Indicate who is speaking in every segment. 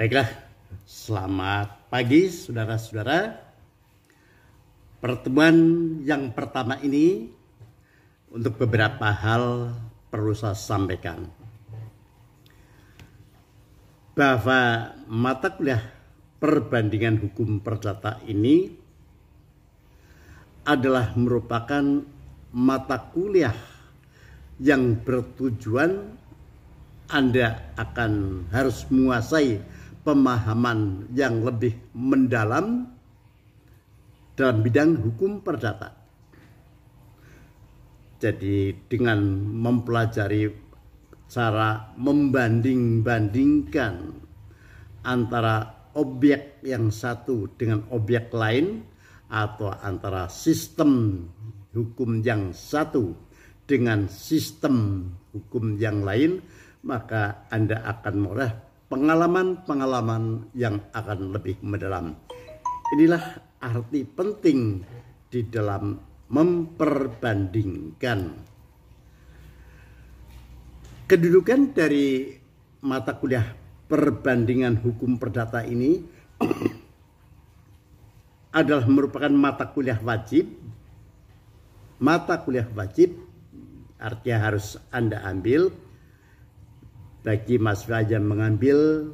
Speaker 1: Baiklah, selamat pagi saudara-saudara. Pertemuan yang pertama ini untuk beberapa hal perlu saya sampaikan. Bahwa mata kuliah perbandingan hukum perdata ini adalah merupakan mata kuliah yang bertujuan Anda akan harus menguasai pemahaman yang lebih mendalam dalam bidang hukum perdata. Jadi dengan mempelajari cara membanding-bandingkan antara objek yang satu dengan objek lain atau antara sistem hukum yang satu dengan sistem hukum yang lain maka Anda akan merah pengalaman-pengalaman yang akan lebih mendalam. Inilah arti penting di dalam memperbandingkan. Kedudukan dari mata kuliah perbandingan hukum perdata ini adalah merupakan mata kuliah wajib. Mata kuliah wajib artinya harus Anda ambil bagi Mas Raja mengambil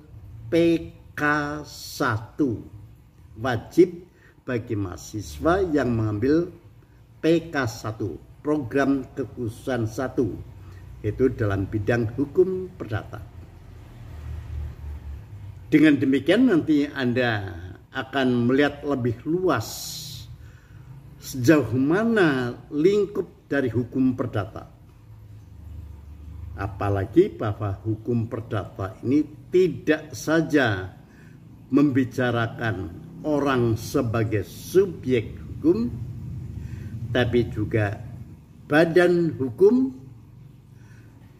Speaker 1: PK1 wajib bagi mahasiswa yang mengambil PK1 program kekhususan 1 itu dalam bidang hukum perdata dengan demikian nanti Anda akan melihat lebih luas sejauh mana lingkup dari hukum perdata Apalagi bahwa hukum perdata ini tidak saja membicarakan orang sebagai subjek hukum, tapi juga badan hukum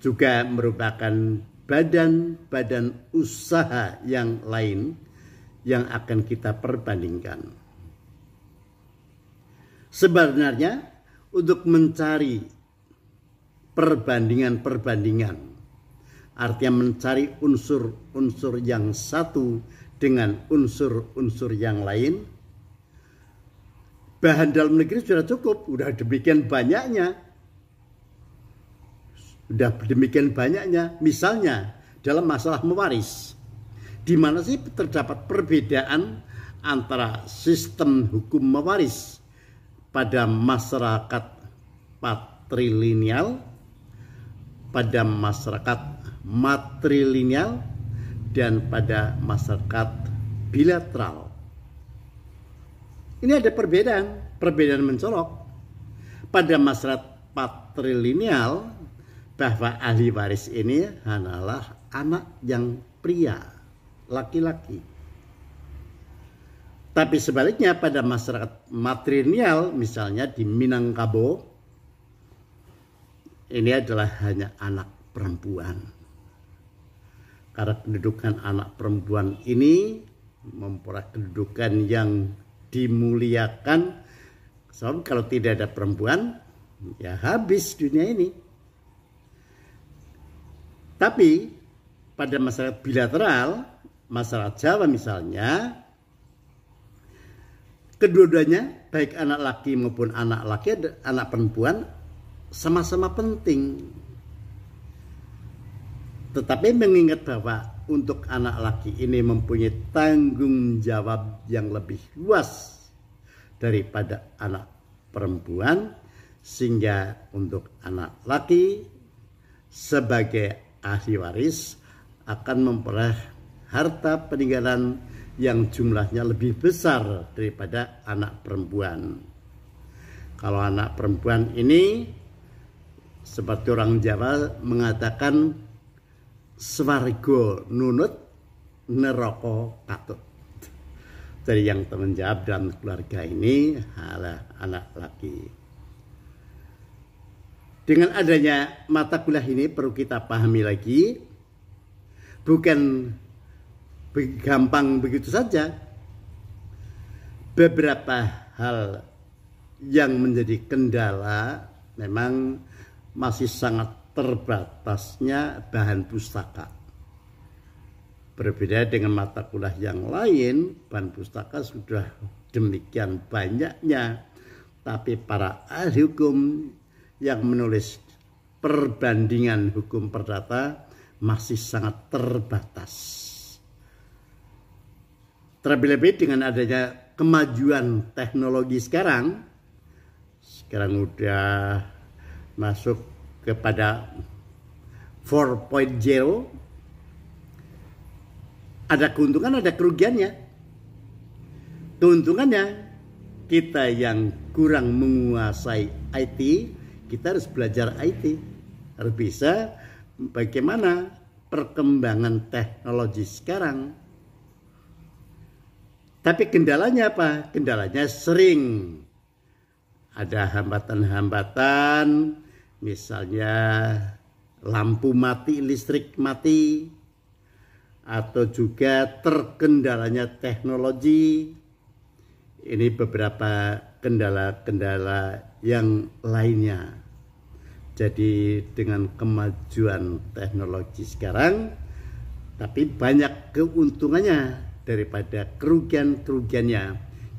Speaker 1: juga merupakan badan-badan usaha yang lain yang akan kita perbandingkan. Sebenarnya untuk mencari perbandingan-perbandingan. Artinya mencari unsur-unsur yang satu dengan unsur-unsur yang lain. Bahan dalam negeri sudah cukup, sudah demikian banyaknya. Sudah demikian banyaknya. Misalnya dalam masalah mewaris. Di mana sih terdapat perbedaan antara sistem hukum mewaris pada masyarakat patrilineal pada masyarakat matrilineal dan pada masyarakat bilateral. Ini ada perbedaan, perbedaan mencolok. Pada masyarakat patrilineal bahwa ahli waris ini hanyalah anak yang pria, laki-laki. Tapi sebaliknya pada masyarakat matrilineal misalnya di Minangkabau ini adalah hanya anak perempuan. Karena kedudukan anak perempuan ini memperoleh kedudukan yang dimuliakan. Soalnya kalau tidak ada perempuan, ya habis dunia ini. Tapi pada masyarakat bilateral, masyarakat Jawa misalnya, kedua-duanya baik anak laki maupun anak laki anak perempuan sama-sama penting. Tetapi mengingat bahwa untuk anak laki ini mempunyai tanggung jawab yang lebih luas daripada anak perempuan sehingga untuk anak laki sebagai ahli waris akan memperoleh harta peninggalan yang jumlahnya lebih besar daripada anak perempuan. Kalau anak perempuan ini seperti orang Jawa mengatakan swargo nunut neroko katut. Jadi yang teman jawab dalam keluarga ini adalah anak laki. Dengan adanya mata kuliah ini perlu kita pahami lagi, bukan gampang begitu saja. Beberapa hal yang menjadi kendala memang masih sangat terbatasnya bahan pustaka. Berbeda dengan mata kuliah yang lain, bahan pustaka sudah demikian banyaknya. Tapi para ahli hukum yang menulis perbandingan hukum perdata masih sangat terbatas. Terlebih-lebih dengan adanya kemajuan teknologi sekarang, sekarang udah masuk kepada 4.0 ada keuntungan ada kerugiannya keuntungannya kita yang kurang menguasai IT kita harus belajar IT harus bisa bagaimana perkembangan teknologi sekarang tapi kendalanya apa kendalanya sering ada hambatan-hambatan misalnya lampu mati, listrik mati, atau juga terkendalanya teknologi. Ini beberapa kendala-kendala yang lainnya. Jadi dengan kemajuan teknologi sekarang, tapi banyak keuntungannya daripada kerugian-kerugiannya.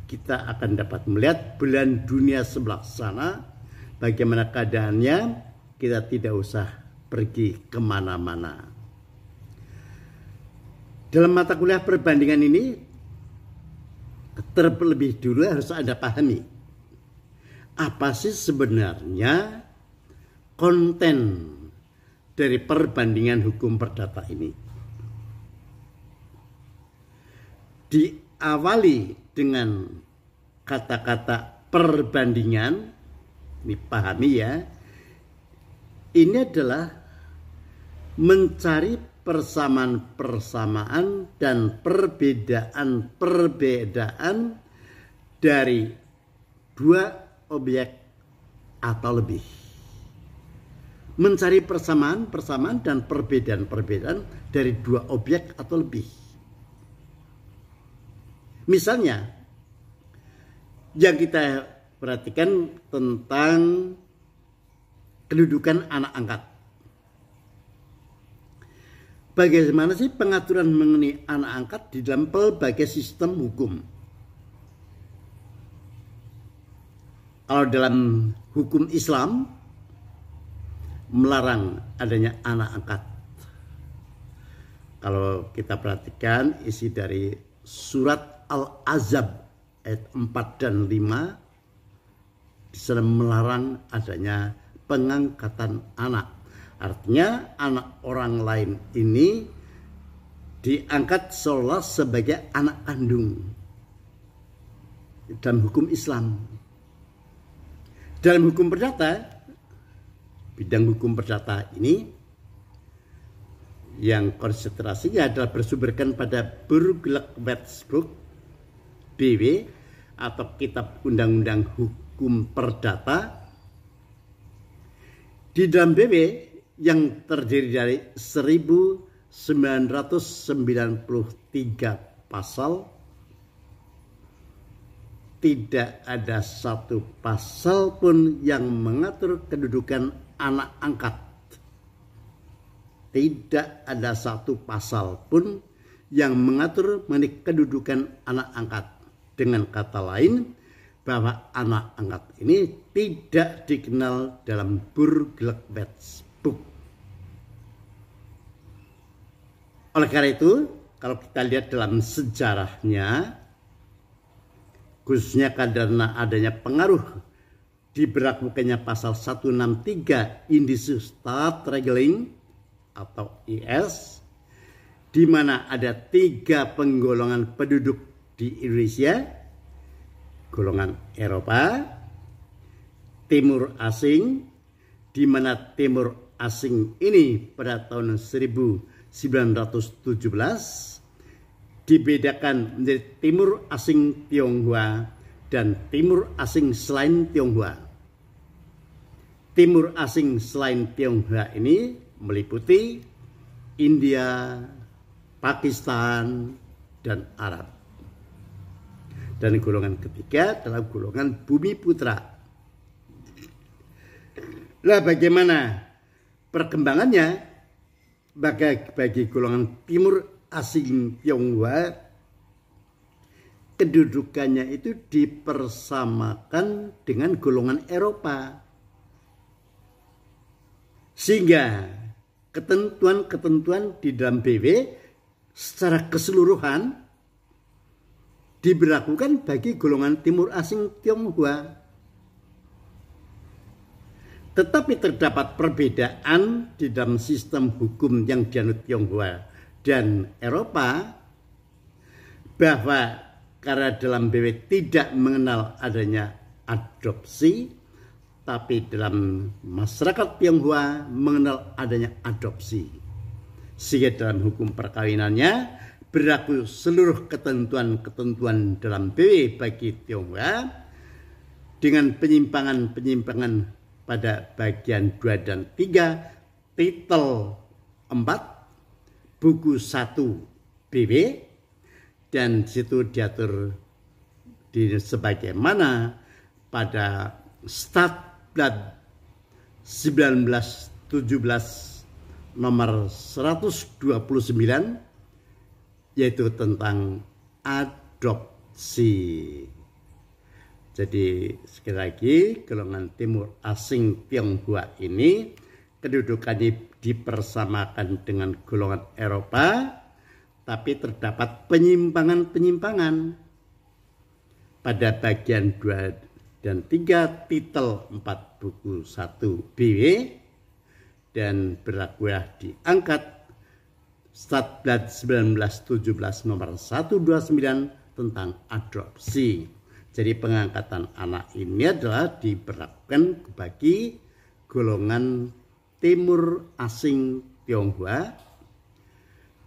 Speaker 1: Kita akan dapat melihat bulan dunia sebelah sana bagaimana keadaannya, kita tidak usah pergi kemana-mana. Dalam mata kuliah perbandingan ini, terlebih dulu harus Anda pahami. Apa sih sebenarnya konten dari perbandingan hukum perdata ini? Diawali dengan kata-kata perbandingan dipahami ya. Ini adalah mencari persamaan-persamaan dan perbedaan-perbedaan dari dua objek atau lebih. Mencari persamaan-persamaan dan perbedaan-perbedaan dari dua objek atau lebih. Misalnya, yang kita perhatikan tentang kedudukan anak angkat. Bagaimana sih pengaturan mengenai anak angkat di dalam pelbagai sistem hukum? Kalau dalam hukum Islam melarang adanya anak angkat. Kalau kita perhatikan isi dari surat Al-Azab ayat 4 dan 5 Islam melarang adanya pengangkatan anak. Artinya anak orang lain ini diangkat seolah sebagai anak kandung dalam hukum Islam. Dalam hukum perdata, bidang hukum perdata ini yang konsentrasinya adalah bersumberkan pada Burglak Wetbook BW atau Kitab Undang-Undang Hukum hukum perdata di dalam BB yang terdiri dari 1993 pasal tidak ada satu pasal pun yang mengatur kedudukan anak angkat tidak ada satu pasal pun yang mengatur mengenai kedudukan anak angkat. Dengan kata lain, bahwa anak angkat ini tidak dikenal dalam book. Oleh karena itu, kalau kita lihat dalam sejarahnya, khususnya karena adanya pengaruh diberlakukannya pasal 163 Indisi Start Regling atau IS, di mana ada tiga penggolongan penduduk di Indonesia, golongan Eropa, Timur Asing, di mana Timur Asing ini pada tahun 1917 dibedakan menjadi Timur Asing Tionghoa dan Timur Asing selain Tionghoa. Timur Asing selain Tionghoa ini meliputi India, Pakistan, dan Arab dan golongan ketiga adalah golongan bumi putra. Lah bagaimana perkembangannya bagi, bagi golongan timur asing Tionghoa kedudukannya itu dipersamakan dengan golongan Eropa. Sehingga ketentuan-ketentuan di dalam BW secara keseluruhan diberlakukan bagi golongan timur asing Tionghoa. Tetapi terdapat perbedaan di dalam sistem hukum yang dianut Tionghoa dan Eropa bahwa karena dalam BW tidak mengenal adanya adopsi, tapi dalam masyarakat Tionghoa mengenal adanya adopsi. Sehingga dalam hukum perkawinannya berlaku seluruh ketentuan-ketentuan dalam PW bagi Tionghoa dengan penyimpangan-penyimpangan pada bagian 2 dan 3 titel 4 buku 1 PW dan situ diatur di sebagaimana pada start blood 1917 nomor 129 yaitu tentang adopsi. Jadi sekali lagi golongan timur asing Tionghoa ini kedudukannya dipersamakan dengan golongan Eropa tapi terdapat penyimpangan-penyimpangan. Pada bagian 2 dan 3 titel 4 buku 1 BW dan berlakulah diangkat Statgat 1917 nomor 129 tentang adopsi. Jadi pengangkatan anak ini adalah diberlakukan bagi golongan timur asing Tionghoa.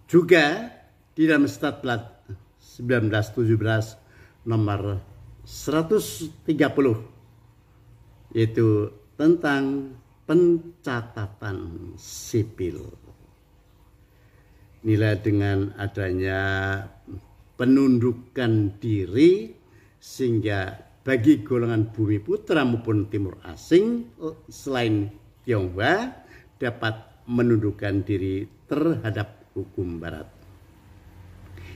Speaker 1: Juga di dalam Statblad 1917 nomor 130 yaitu tentang pencatatan sipil nilai dengan adanya penundukan diri sehingga bagi golongan bumi putra maupun timur asing eh, selain Tionghoa dapat menundukkan diri terhadap hukum barat.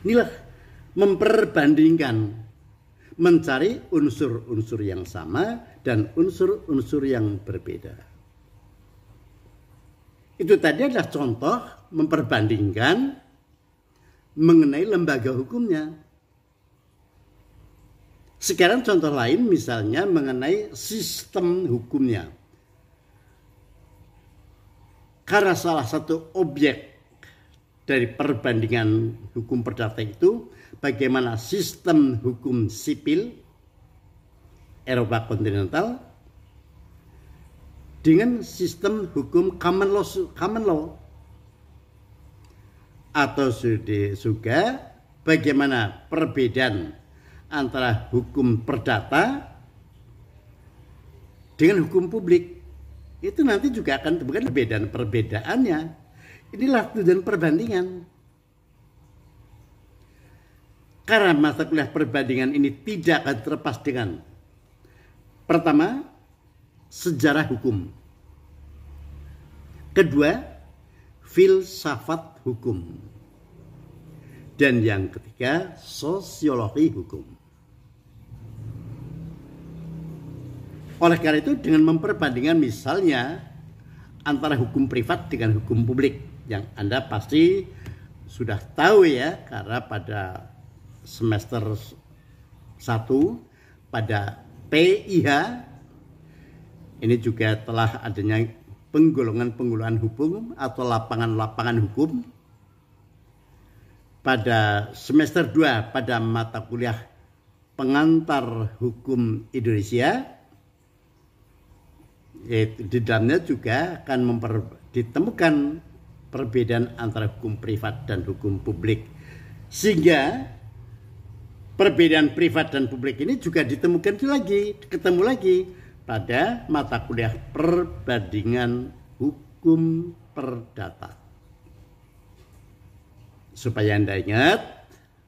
Speaker 1: Inilah memperbandingkan mencari unsur-unsur yang sama dan unsur-unsur yang berbeda. Itu tadi adalah contoh memperbandingkan mengenai lembaga hukumnya. Sekarang contoh lain misalnya mengenai sistem hukumnya. Karena salah satu objek dari perbandingan hukum perdata itu bagaimana sistem hukum sipil Eropa kontinental dengan sistem hukum common law, common law. atau suka bagaimana perbedaan antara hukum perdata dengan hukum publik itu nanti juga akan bukan perbedaan perbedaannya inilah tujuan perbandingan karena mata kuliah perbandingan ini tidak akan terlepas dengan pertama sejarah hukum. Kedua, filsafat hukum. Dan yang ketiga, sosiologi hukum. Oleh karena itu, dengan memperbandingkan misalnya antara hukum privat dengan hukum publik yang Anda pasti sudah tahu ya karena pada semester 1 pada PIH ini juga telah adanya penggolongan-penggolongan hukum atau lapangan-lapangan hukum pada semester 2 pada mata kuliah pengantar hukum Indonesia yaitu di dalamnya juga akan memper, ditemukan perbedaan antara hukum privat dan hukum publik sehingga perbedaan privat dan publik ini juga ditemukan lagi ketemu lagi pada mata kuliah perbandingan hukum perdata. Supaya Anda ingat,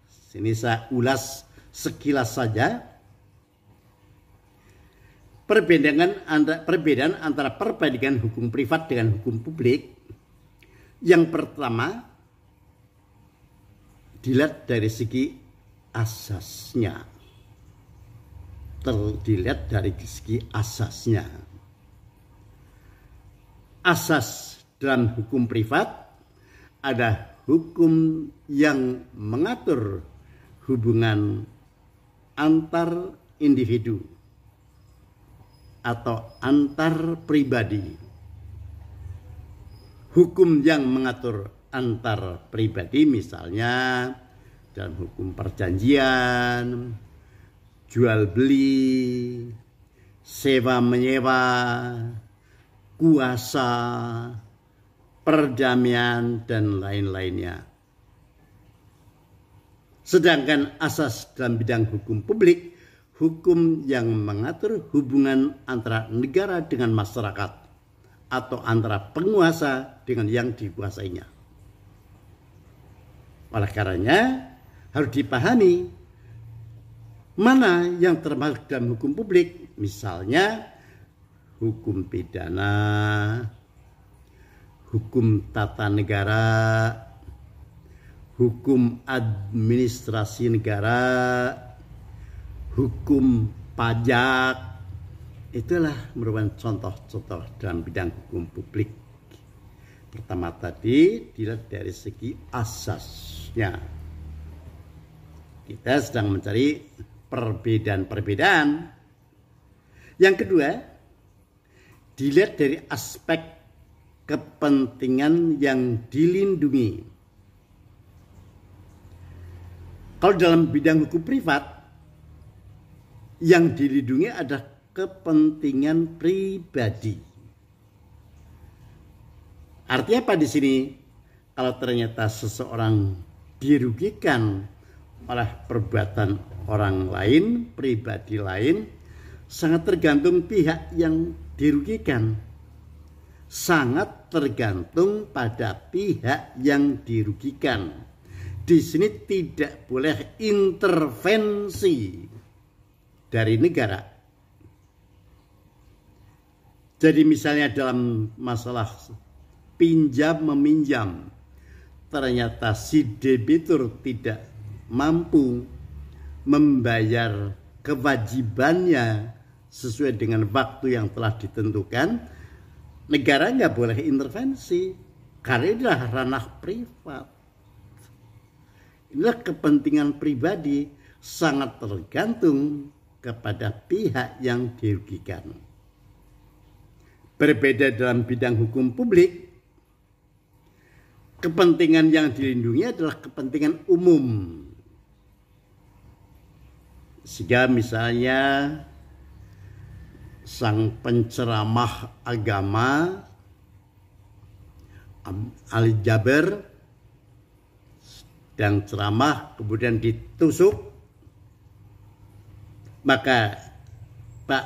Speaker 1: sini saya ulas sekilas saja perbedaan antara, perbedaan antara perbandingan hukum privat dengan hukum publik. Yang pertama, dilihat dari segi asasnya dilihat dari segi asasnya. Asas dalam hukum privat ada hukum yang mengatur hubungan antar individu atau antar pribadi. Hukum yang mengatur antar pribadi misalnya dalam hukum perjanjian, jual beli, sewa menyewa, kuasa, perdamaian, dan lain-lainnya. Sedangkan asas dalam bidang hukum publik, hukum yang mengatur hubungan antara negara dengan masyarakat atau antara penguasa dengan yang dikuasainya. Oleh karenanya, harus dipahami mana yang termasuk dalam hukum publik, misalnya hukum pidana, hukum tata negara, hukum administrasi negara, hukum pajak. Itulah merupakan contoh-contoh dalam bidang hukum publik. Pertama tadi dilihat dari segi asasnya. Kita sedang mencari perbedaan-perbedaan. Yang kedua, dilihat dari aspek kepentingan yang dilindungi. Kalau dalam bidang hukum privat, yang dilindungi adalah kepentingan pribadi. Artinya apa di sini? Kalau ternyata seseorang dirugikan oleh perbuatan orang lain, pribadi lain, sangat tergantung pihak yang dirugikan. Sangat tergantung pada pihak yang dirugikan. Di sini tidak boleh intervensi dari negara. Jadi misalnya dalam masalah pinjam meminjam, ternyata si debitur tidak mampu membayar kewajibannya sesuai dengan waktu yang telah ditentukan, negara nggak boleh intervensi karena inilah ranah privat. Inilah kepentingan pribadi sangat tergantung kepada pihak yang dirugikan. Berbeda dalam bidang hukum publik, kepentingan yang dilindungi adalah kepentingan umum sehingga misalnya sang penceramah agama Ali Jaber dan ceramah kemudian ditusuk maka Pak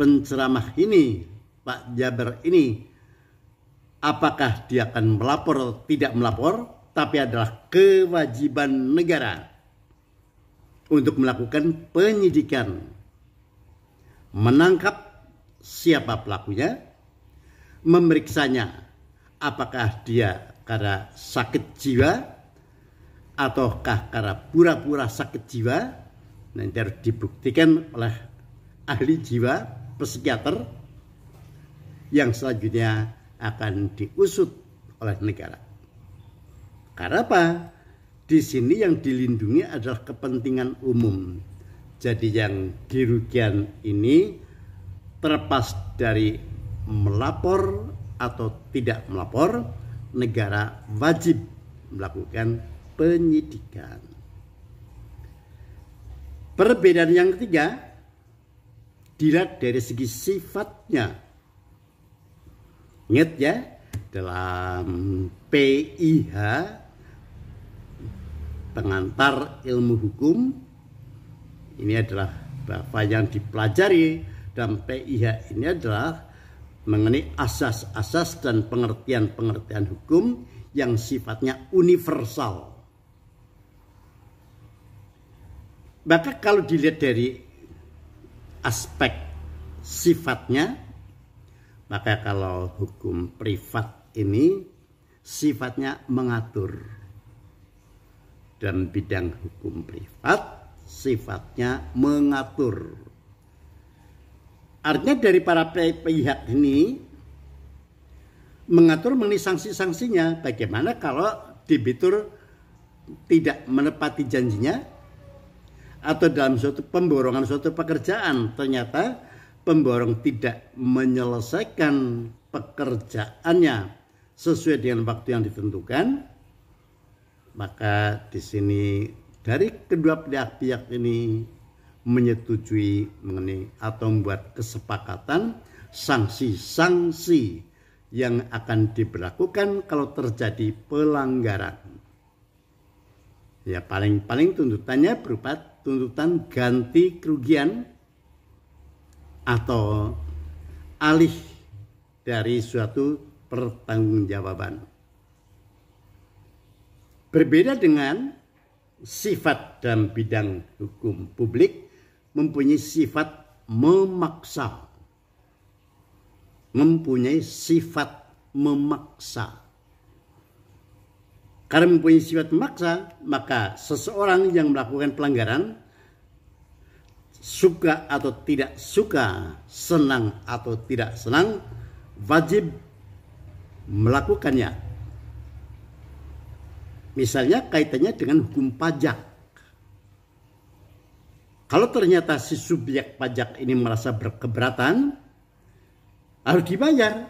Speaker 1: penceramah ini Pak Jaber ini apakah dia akan melapor atau tidak melapor tapi adalah kewajiban negara untuk melakukan penyidikan, menangkap siapa pelakunya, memeriksanya apakah dia karena sakit jiwa ataukah karena pura-pura sakit jiwa nanti harus dibuktikan oleh ahli jiwa psikiater yang selanjutnya akan diusut oleh negara. Karena apa? di sini yang dilindungi adalah kepentingan umum. Jadi yang dirugikan ini terlepas dari melapor atau tidak melapor, negara wajib melakukan penyidikan. Perbedaan yang ketiga dilihat dari segi sifatnya. Ingat ya, dalam PIH pengantar ilmu hukum. Ini adalah apa yang dipelajari dan PIH ini adalah mengenai asas-asas dan pengertian-pengertian hukum yang sifatnya universal. Maka kalau dilihat dari aspek sifatnya, maka kalau hukum privat ini sifatnya mengatur dan bidang hukum privat sifatnya mengatur. Artinya dari para pihak ini mengatur mengenai sanksi-sanksinya. Bagaimana kalau debitur tidak menepati janjinya atau dalam suatu pemborongan suatu pekerjaan ternyata pemborong tidak menyelesaikan pekerjaannya sesuai dengan waktu yang ditentukan maka di sini dari kedua pihak-pihak ini menyetujui mengenai atau membuat kesepakatan sanksi-sanksi yang akan diberlakukan kalau terjadi pelanggaran. Ya paling-paling tuntutannya berupa tuntutan ganti kerugian atau alih dari suatu pertanggungjawaban. Berbeda dengan sifat dalam bidang hukum publik mempunyai sifat memaksa. Mempunyai sifat memaksa. Karena mempunyai sifat memaksa, maka seseorang yang melakukan pelanggaran suka atau tidak suka, senang atau tidak senang, wajib melakukannya Misalnya kaitannya dengan hukum pajak. Kalau ternyata si subjek pajak ini merasa berkeberatan, harus dibayar.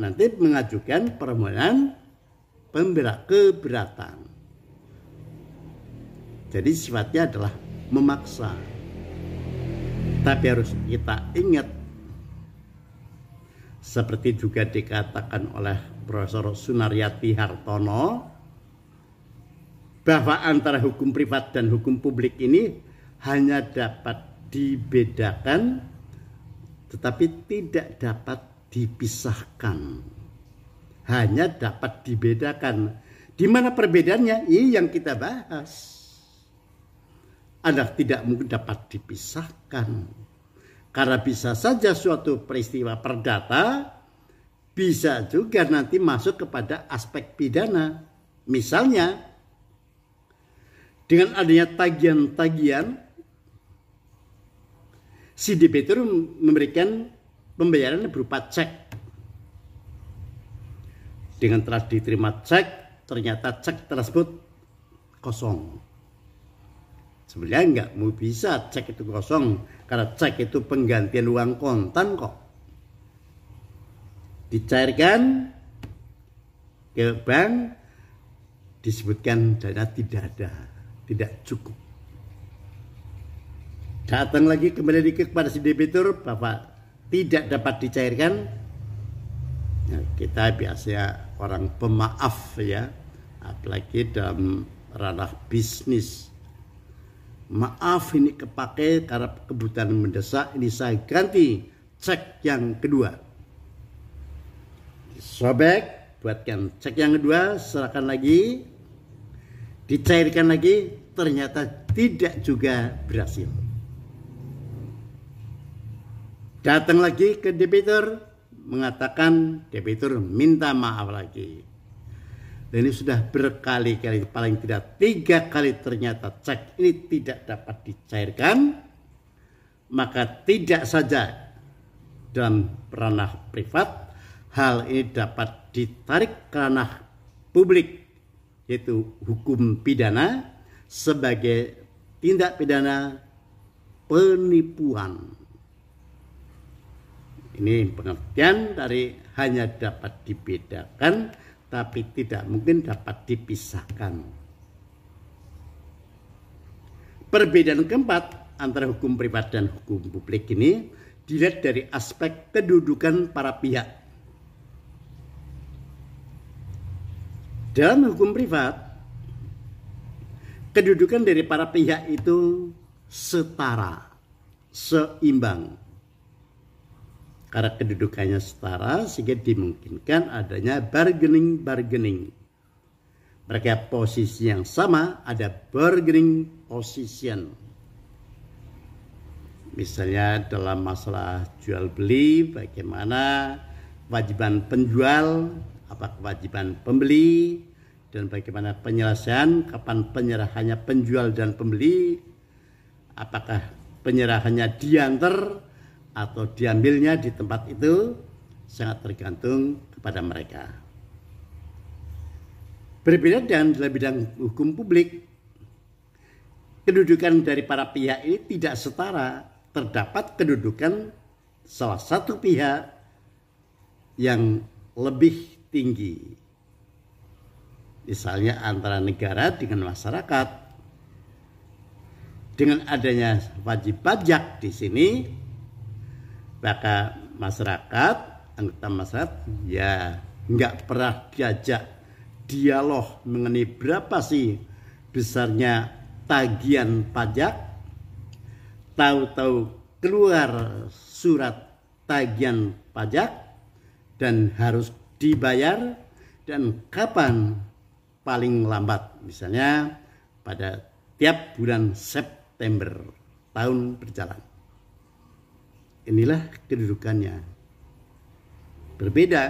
Speaker 1: Nanti mengajukan permohonan pembela keberatan. Jadi sifatnya adalah memaksa. Tapi harus kita ingat seperti juga dikatakan oleh Profesor Sunaryati Hartono bahwa antara hukum privat dan hukum publik ini hanya dapat dibedakan tetapi tidak dapat dipisahkan. Hanya dapat dibedakan. Di mana perbedaannya? Ini yang kita bahas. Anda tidak mungkin dapat dipisahkan. Karena bisa saja suatu peristiwa perdata bisa juga nanti masuk kepada aspek pidana. Misalnya dengan adanya tagihan-tagihan, si debitur memberikan pembayaran berupa cek. Dengan telah diterima cek, ternyata cek tersebut kosong. Sebenarnya nggak mau bisa cek itu kosong karena cek itu penggantian uang kontan kok. Dicairkan ke bank disebutkan dana tidak ada tidak cukup. Datang lagi kembali lagi kepada si debitur bapak tidak dapat dicairkan. Ya, kita biasanya orang pemaaf ya, apalagi dalam ranah bisnis. Maaf ini kepake karena kebutuhan mendesak, ini saya ganti cek yang kedua. Sobek, buatkan cek yang kedua, serahkan lagi dicairkan lagi ternyata tidak juga berhasil. Datang lagi ke debitur mengatakan debitur minta maaf lagi. Dan ini sudah berkali-kali paling tidak tiga kali ternyata cek ini tidak dapat dicairkan maka tidak saja dalam ranah privat hal ini dapat ditarik ke ranah publik yaitu hukum pidana sebagai tindak pidana penipuan. Ini pengertian dari hanya dapat dibedakan tapi tidak mungkin dapat dipisahkan. Perbedaan keempat antara hukum privat dan hukum publik ini dilihat dari aspek kedudukan para pihak Dalam hukum privat, kedudukan dari para pihak itu setara, seimbang. Karena kedudukannya setara sehingga dimungkinkan adanya bargaining-bargaining. Mereka posisi yang sama ada bargaining position. Misalnya dalam masalah jual beli bagaimana kewajiban penjual apa kewajiban pembeli dan bagaimana penyelesaian, kapan penyerahannya penjual dan pembeli, apakah penyerahannya diantar atau diambilnya di tempat itu sangat tergantung kepada mereka. Berbeda dengan dalam bidang hukum publik, kedudukan dari para pihak ini tidak setara. Terdapat kedudukan salah satu pihak yang lebih tinggi. Misalnya antara negara dengan masyarakat. Dengan adanya wajib pajak di sini, maka masyarakat, anggota masyarakat, ya nggak pernah diajak dialog mengenai berapa sih besarnya tagihan pajak. Tahu-tahu keluar surat tagihan pajak dan harus dibayar dan kapan paling lambat. Misalnya pada tiap bulan September tahun berjalan. Inilah kedudukannya. Berbeda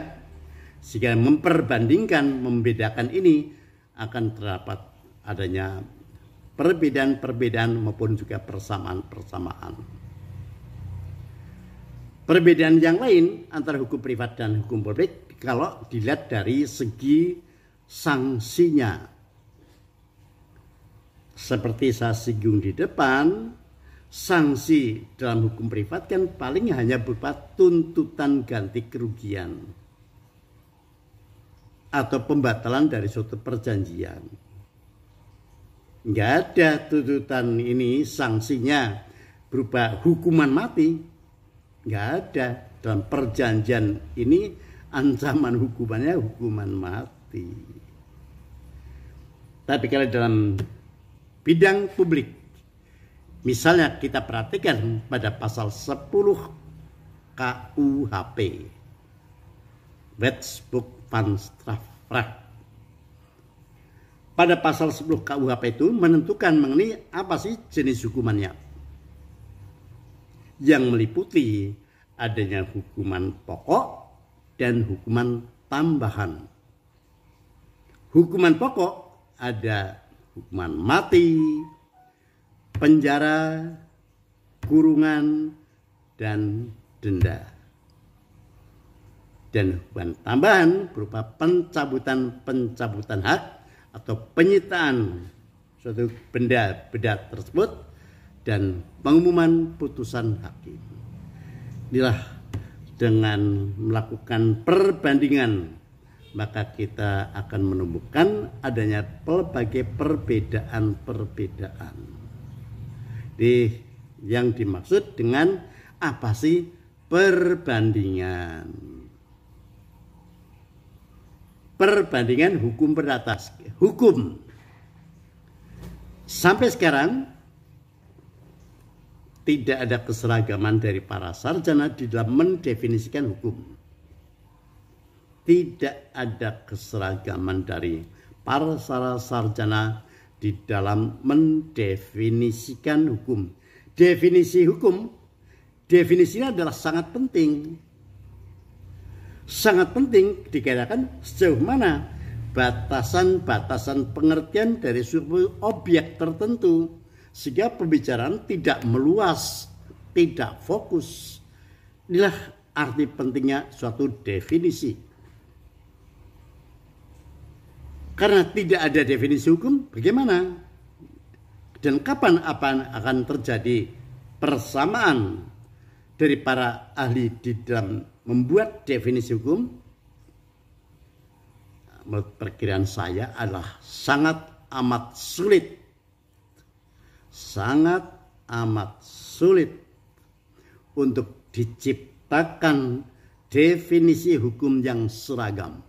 Speaker 1: sehingga memperbandingkan membedakan ini akan terdapat adanya perbedaan-perbedaan maupun juga persamaan-persamaan. Perbedaan yang lain antara hukum privat dan hukum publik kalau dilihat dari segi sanksinya. Seperti saya singgung di depan, sanksi dalam hukum privat kan paling hanya berupa tuntutan ganti kerugian atau pembatalan dari suatu perjanjian. Enggak ada tuntutan ini sanksinya berupa hukuman mati. Nggak ada dalam perjanjian ini ancaman hukumannya hukuman mati. Tapi kalau dalam bidang publik, misalnya kita perhatikan pada pasal 10 KUHP, Wetsbuk van Strafrecht. Pada pasal 10 KUHP itu menentukan mengenai apa sih jenis hukumannya. Yang meliputi adanya hukuman pokok, dan hukuman tambahan. Hukuman pokok ada hukuman mati, penjara, kurungan, dan denda. Dan hukuman tambahan berupa pencabutan-pencabutan hak atau penyitaan suatu benda-benda tersebut dan pengumuman putusan hakim. Inilah dengan melakukan perbandingan maka kita akan menemukan adanya pelbagai perbedaan-perbedaan. Di yang dimaksud dengan apa sih perbandingan? Perbandingan hukum beratas hukum. Sampai sekarang tidak ada keseragaman dari para sarjana di dalam mendefinisikan hukum. Tidak ada keseragaman dari para sarjana di dalam mendefinisikan hukum. Definisi hukum, definisinya adalah sangat penting. Sangat penting dikatakan sejauh mana batasan-batasan pengertian dari suatu objek tertentu sehingga pembicaraan tidak meluas, tidak fokus. Inilah arti pentingnya suatu definisi. Karena tidak ada definisi hukum, bagaimana? Dan kapan apa akan terjadi persamaan dari para ahli di dalam membuat definisi hukum? Menurut perkiraan saya adalah sangat amat sulit sangat amat sulit untuk diciptakan definisi hukum yang seragam.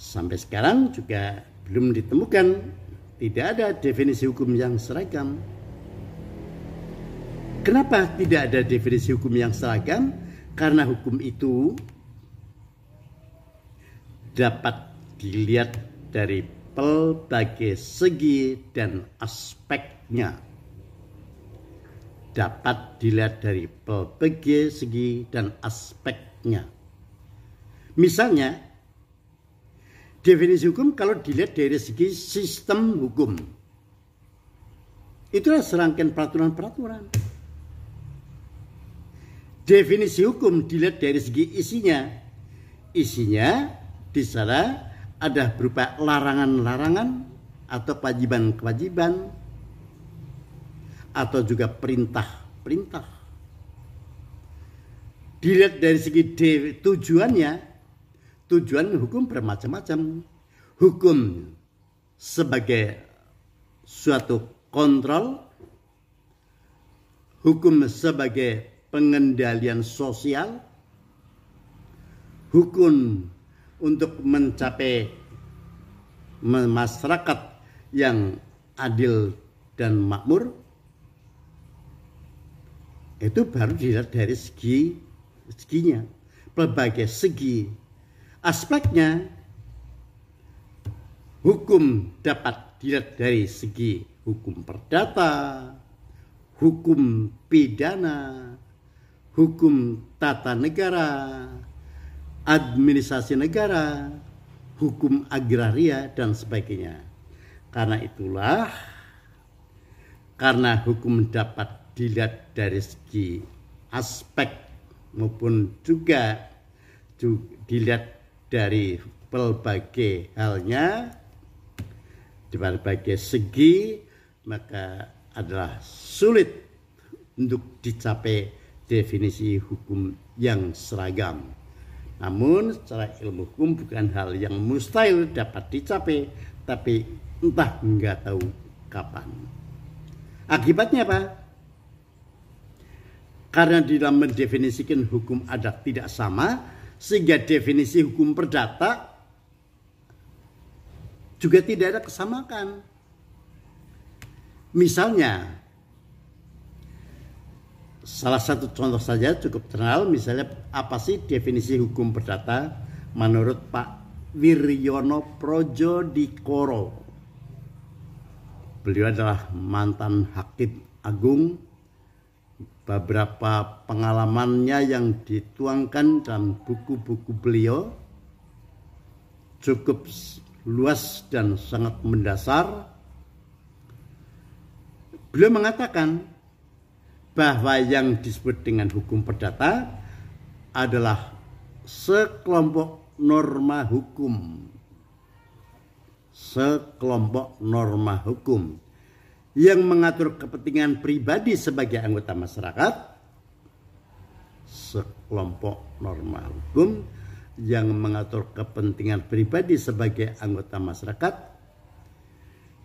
Speaker 1: Sampai sekarang juga belum ditemukan, tidak ada definisi hukum yang seragam. Kenapa tidak ada definisi hukum yang seragam? Karena hukum itu dapat dilihat dari pelbagai segi dan aspeknya dapat dilihat dari pelbagai segi dan aspeknya. Misalnya, definisi hukum kalau dilihat dari segi sistem hukum. Itulah serangkaian peraturan-peraturan. Definisi hukum dilihat dari segi isinya. Isinya disalah ada berupa larangan-larangan atau kewajiban-kewajiban atau juga perintah-perintah. Dilihat dari segi tujuannya, tujuan hukum bermacam-macam. Hukum sebagai suatu kontrol, hukum sebagai pengendalian sosial, hukum untuk mencapai masyarakat yang adil dan makmur itu baru dilihat dari segi seginya berbagai segi aspeknya hukum dapat dilihat dari segi hukum perdata hukum pidana hukum tata negara administrasi negara, hukum agraria dan sebagainya. Karena itulah karena hukum dapat dilihat dari segi aspek maupun juga, dilihat dari pelbagai halnya di berbagai segi maka adalah sulit untuk dicapai definisi hukum yang seragam. Namun secara ilmu hukum bukan hal yang mustahil dapat dicapai, tapi entah nggak tahu kapan. Akibatnya apa? Karena di dalam mendefinisikan hukum adat tidak sama, sehingga definisi hukum perdata juga tidak ada kesamaan. Misalnya, salah satu contoh saja cukup terkenal misalnya apa sih definisi hukum perdata menurut Pak Wiryono Projo Dikoro. Beliau adalah mantan hakim agung. Beberapa pengalamannya yang dituangkan dalam buku-buku beliau cukup luas dan sangat mendasar. Beliau mengatakan bahwa yang disebut dengan hukum perdata adalah sekelompok norma hukum sekelompok norma hukum yang mengatur kepentingan pribadi sebagai anggota masyarakat sekelompok norma hukum yang mengatur kepentingan pribadi sebagai anggota masyarakat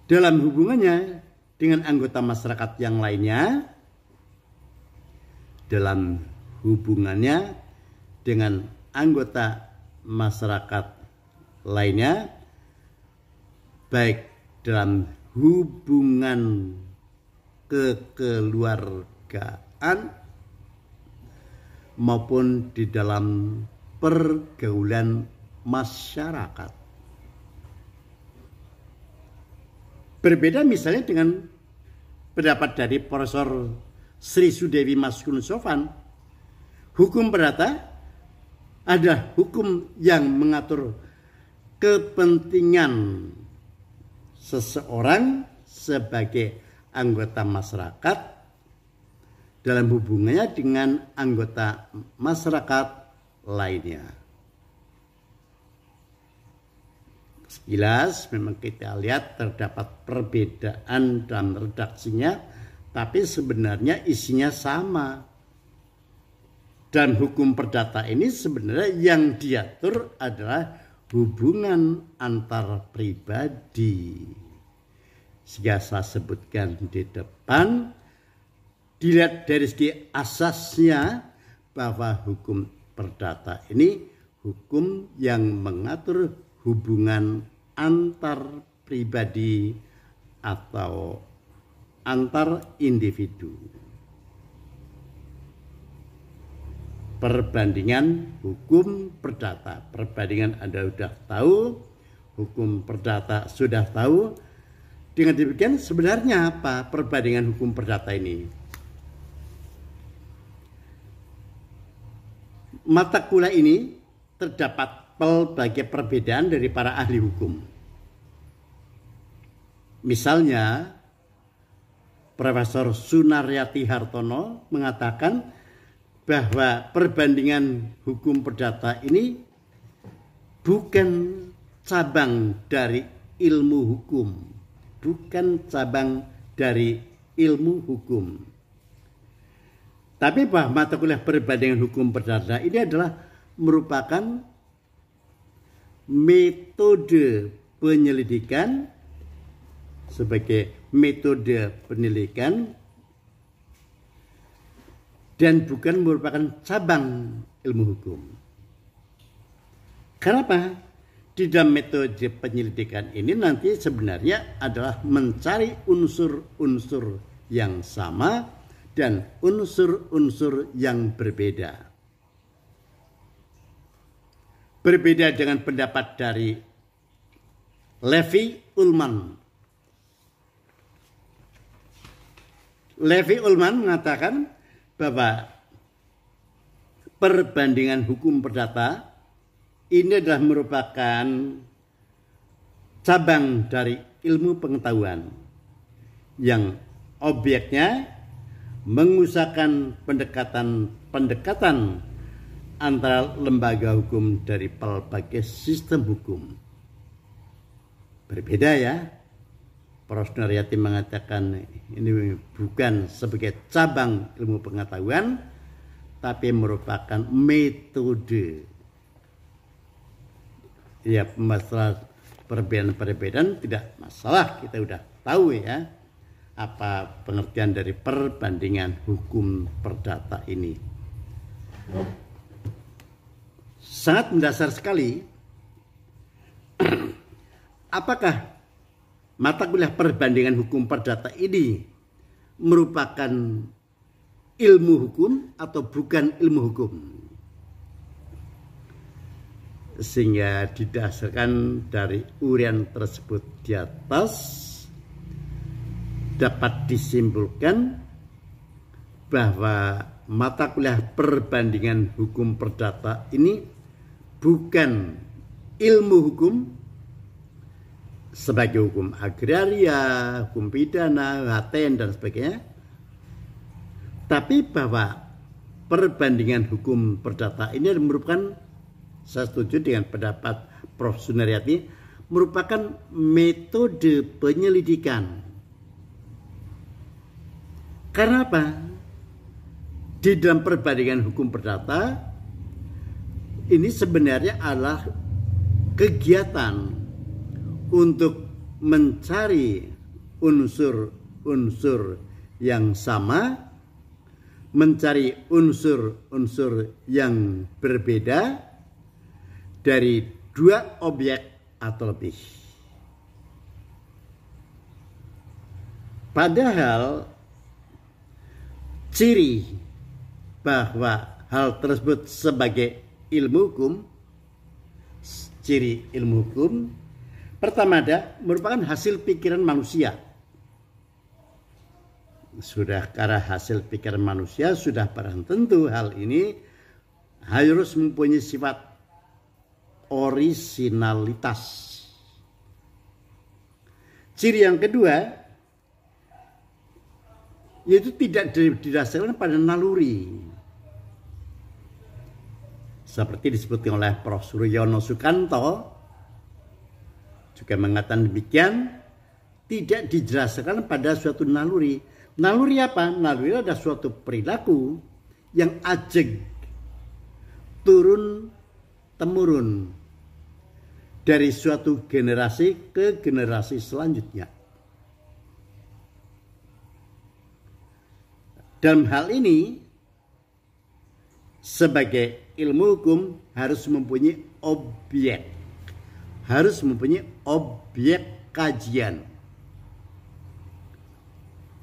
Speaker 1: dalam hubungannya dengan anggota masyarakat yang lainnya dalam hubungannya dengan anggota masyarakat lainnya baik dalam hubungan kekeluargaan maupun di dalam pergaulan masyarakat. Berbeda misalnya dengan pendapat dari Profesor Sri Sudewi Mas Sofan, hukum perdata adalah hukum yang mengatur kepentingan seseorang sebagai anggota masyarakat dalam hubungannya dengan anggota masyarakat lainnya. Sekilas memang kita lihat terdapat perbedaan dalam redaksinya tapi sebenarnya isinya sama. Dan hukum perdata ini sebenarnya yang diatur adalah hubungan antar pribadi. Sehingga saya sebutkan di depan, dilihat dari segi asasnya bahwa hukum perdata ini hukum yang mengatur hubungan antar pribadi atau antar individu. Perbandingan hukum perdata, perbandingan Anda sudah tahu, hukum perdata sudah tahu. Dengan demikian sebenarnya apa perbandingan hukum perdata ini? Mata kuliah ini terdapat pelbagai perbedaan dari para ahli hukum. Misalnya, Profesor Sunaryati Hartono mengatakan bahwa perbandingan hukum perdata ini bukan cabang dari ilmu hukum, bukan cabang dari ilmu hukum. Tapi bahwa mata kuliah perbandingan hukum perdata ini adalah merupakan metode penyelidikan sebagai metode penilaian dan bukan merupakan cabang ilmu hukum. Kenapa? Di dalam metode penyelidikan ini nanti sebenarnya adalah mencari unsur-unsur yang sama dan unsur-unsur yang berbeda. Berbeda dengan pendapat dari Levi Ullman Levi Ulman mengatakan bahwa perbandingan hukum perdata ini adalah merupakan cabang dari ilmu pengetahuan yang objeknya mengusahakan pendekatan-pendekatan antara lembaga hukum dari pelbagai sistem hukum. Berbeda ya, Prof. Naryati mengatakan ini bukan sebagai cabang ilmu pengetahuan tapi merupakan metode ya masalah perbedaan-perbedaan tidak masalah kita sudah tahu ya apa pengertian dari perbandingan hukum perdata ini sangat mendasar sekali apakah Mata kuliah perbandingan hukum perdata ini merupakan ilmu hukum atau bukan ilmu hukum. Sehingga didasarkan dari urian tersebut di atas dapat disimpulkan bahwa mata kuliah perbandingan hukum perdata ini bukan ilmu hukum sebagai hukum agraria, hukum pidana, HTN dan sebagainya. Tapi bahwa perbandingan hukum perdata ini merupakan saya setuju dengan pendapat Prof. Sunaryati merupakan metode penyelidikan. Karena apa? Di dalam perbandingan hukum perdata ini sebenarnya adalah kegiatan untuk mencari unsur-unsur yang sama, mencari unsur-unsur yang berbeda dari dua objek atau lebih. Padahal ciri bahwa hal tersebut sebagai ilmu hukum, ciri ilmu hukum pertama ada merupakan hasil pikiran manusia. Sudah karena hasil pikiran manusia sudah barang tentu hal ini harus mempunyai sifat orisinalitas. Ciri yang kedua yaitu tidak didasarkan pada naluri. Seperti disebutkan oleh Prof. Suryono Sukanto juga mengatakan demikian tidak dijelaskan pada suatu naluri. Naluri apa? Naluri adalah suatu perilaku yang ajeg, turun temurun dari suatu generasi ke generasi selanjutnya. Dalam hal ini, sebagai ilmu hukum harus mempunyai objek, harus mempunyai objek kajian.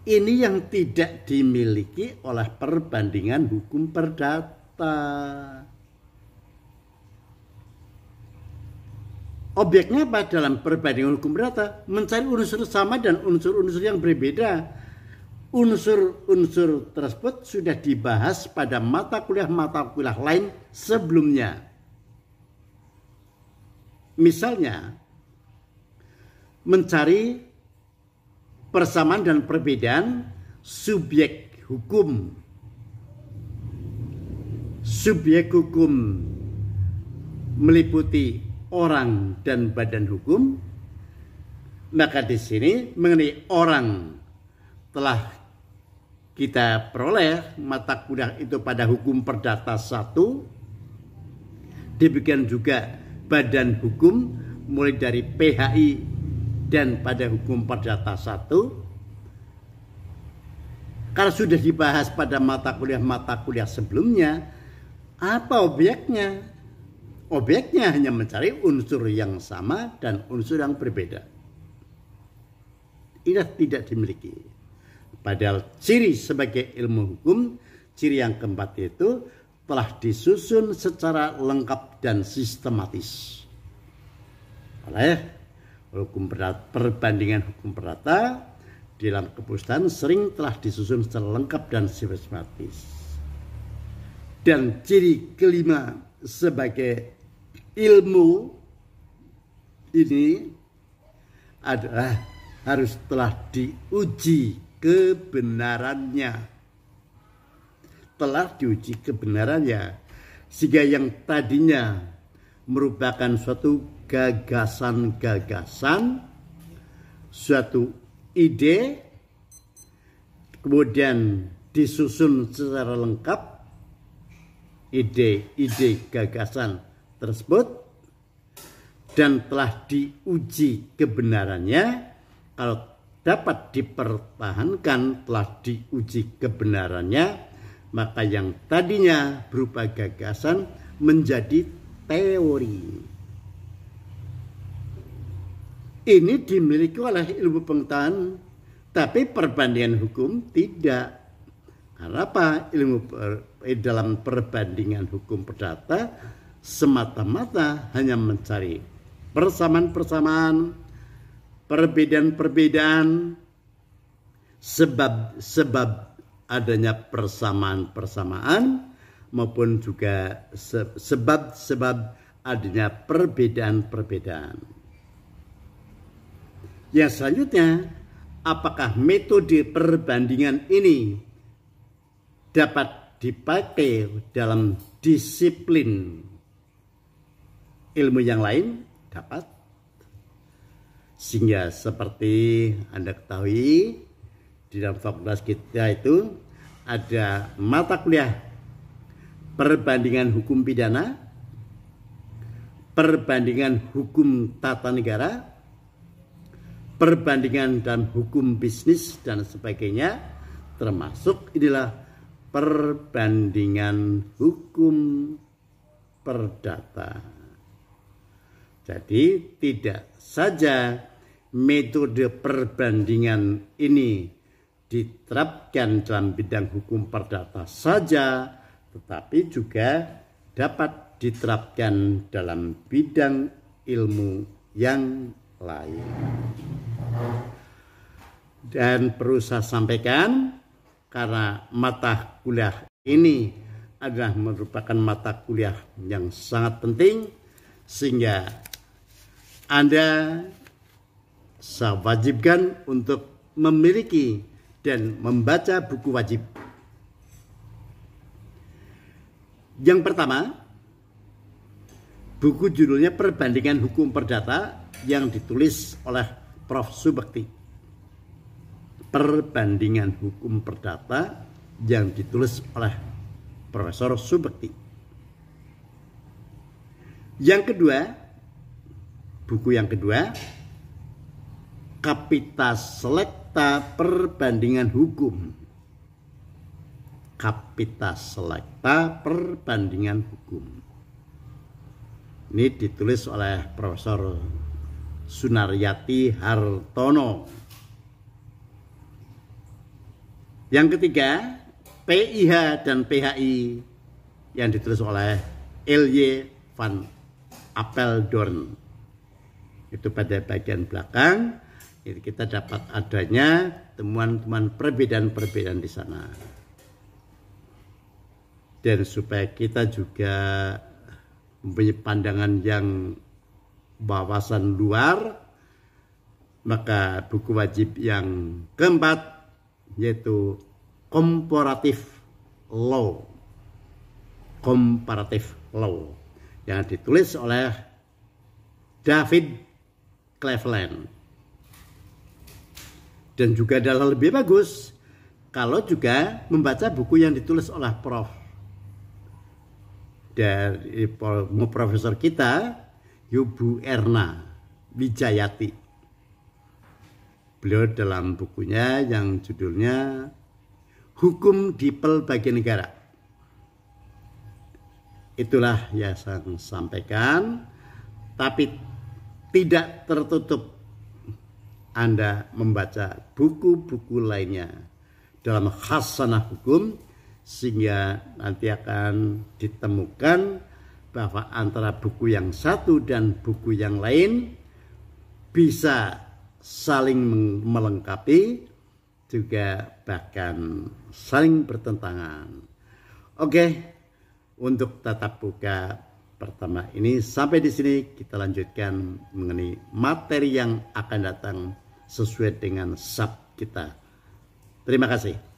Speaker 1: Ini yang tidak dimiliki oleh perbandingan hukum perdata. Objeknya apa dalam perbandingan hukum perdata? Mencari unsur sama dan unsur-unsur yang berbeda. Unsur-unsur tersebut sudah dibahas pada mata kuliah-mata kuliah lain sebelumnya. Misalnya, mencari persamaan dan perbedaan subjek hukum. Subjek hukum meliputi orang dan badan hukum. Maka di sini mengenai orang telah kita peroleh mata kuliah itu pada hukum perdata satu demikian juga badan hukum mulai dari PHI dan pada hukum perdata satu karena sudah dibahas pada mata kuliah-mata kuliah sebelumnya apa obyeknya? Obyeknya hanya mencari unsur yang sama dan unsur yang berbeda ini tidak dimiliki padahal ciri sebagai ilmu hukum ciri yang keempat itu telah disusun secara lengkap dan sistematis oleh hukum perata, perbandingan hukum perata di dalam keputusan sering telah disusun secara lengkap dan sistematis. Dan ciri kelima sebagai ilmu ini adalah harus telah diuji kebenarannya. Telah diuji kebenarannya. Sehingga yang tadinya merupakan suatu gagasan-gagasan, suatu ide, kemudian disusun secara lengkap ide-ide gagasan tersebut dan telah diuji kebenarannya kalau dapat dipertahankan telah diuji kebenarannya maka yang tadinya berupa gagasan menjadi teori ini dimiliki oleh ilmu pengetahuan, tapi perbandingan hukum tidak. Karena apa? Ilmu per, eh, dalam perbandingan hukum perdata semata-mata hanya mencari persamaan-persamaan, perbedaan-perbedaan, sebab-sebab adanya persamaan-persamaan maupun juga sebab-sebab adanya perbedaan-perbedaan. Ya selanjutnya, apakah metode perbandingan ini dapat dipakai dalam disiplin ilmu yang lain? Dapat. Sehingga seperti Anda ketahui, di dalam fakultas kita itu ada mata kuliah perbandingan hukum pidana, perbandingan hukum tata negara, perbandingan dan hukum bisnis dan sebagainya termasuk inilah perbandingan hukum perdata. Jadi tidak saja metode perbandingan ini diterapkan dalam bidang hukum perdata saja, tetapi juga dapat diterapkan dalam bidang ilmu yang lain. Dan perlu saya sampaikan karena mata kuliah ini adalah merupakan mata kuliah yang sangat penting sehingga Anda saya wajibkan untuk memiliki dan membaca buku wajib. Yang pertama, buku judulnya Perbandingan Hukum Perdata yang ditulis oleh Prof. Subakti. Perbandingan hukum perdata yang ditulis oleh Profesor Subakti. Yang kedua, buku yang kedua, Kapita Selekta Perbandingan Hukum. Kapita Selekta Perbandingan Hukum. Ini ditulis oleh Profesor Sunaryati Hartono. Yang ketiga, PIH dan PHI yang ditulis oleh L.Y. van Apeldoorn. Itu pada bagian belakang, jadi kita dapat adanya temuan-temuan perbedaan-perbedaan di sana. Dan supaya kita juga mempunyai pandangan yang wawasan luar maka buku wajib yang keempat yaitu komparatif law komparatif law yang ditulis oleh David Cleveland dan juga adalah lebih bagus kalau juga membaca buku yang ditulis oleh Prof dari Profesor kita Yubu Erna Wijayati. Beliau dalam bukunya yang judulnya Hukum di Pelbagai Negara. Itulah yang saya sampaikan, tapi tidak tertutup Anda membaca buku-buku lainnya dalam khasanah hukum sehingga nanti akan ditemukan bahwa antara buku yang satu dan buku yang lain bisa saling melengkapi juga bahkan saling bertentangan. Oke, untuk tatap buka pertama ini sampai di sini kita lanjutkan mengenai materi yang akan datang sesuai dengan sub kita. Terima kasih.